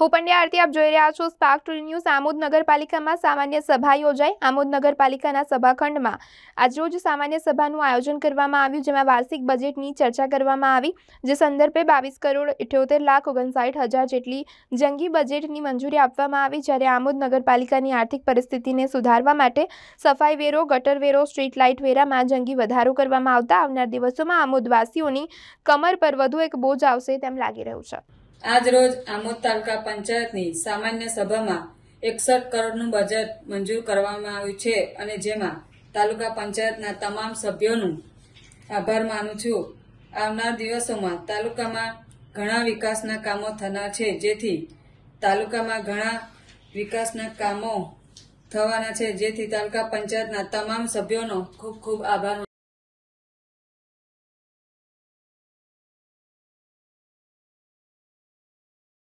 હું પંડ્યા આપ જોઈ રહ્યા છો સ્પાર્ક ટુ ન્યૂઝ આમોદ નગરપાલિકામાં સામાન્ય સભા યોજાઈ આમોદ નગરપાલિકાના સભાખંડમાં આજરોજ સામાન્ય સભાનું આયોજન કરવામાં આવ્યું જેમાં વાર્ષિક બજેટની ચર્ચા કરવામાં આવી જે સંદર્ભે બાવીસ કરોડ ઇઠ્યોતેર લાખ ઓગણસાઠ હજાર જેટલી જંગી બજેટની મંજૂરી આપવામાં આવી જ્યારે આમોદ નગરપાલિકાની આર્થિક પરિસ્થિતિને સુધારવા માટે સફાઈ વેરો ગટર વેરો સ્ટ્રીટ લાઇટ વેરામાં જંગી વધારો કરવામાં આવતા આવનાર દિવસોમાં આમોદવાસીઓની કમર પર વધુ એક બોજ આવશે તેમ લાગી રહ્યું છે આજ રોજ આમોદ તાલુકા પંચાયતની સામાન્ય સભામાં એકસઠ કરોડનું બજેટ મંજૂર કરવામાં આવ્યું છે અને જેમાં તાલુકા પંચાયતના તમામ સભ્યોનું આભાર માનું છું આવનાર દિવસોમાં તાલુકામાં ઘણા વિકાસના કામો થનાર છે જેથી તાલુકામાં ઘણા વિકાસના કામો થવાના છે જેથી તાલુકા પંચાયતના તમામ સભ્યોનો ખૂબ ખૂબ આભાર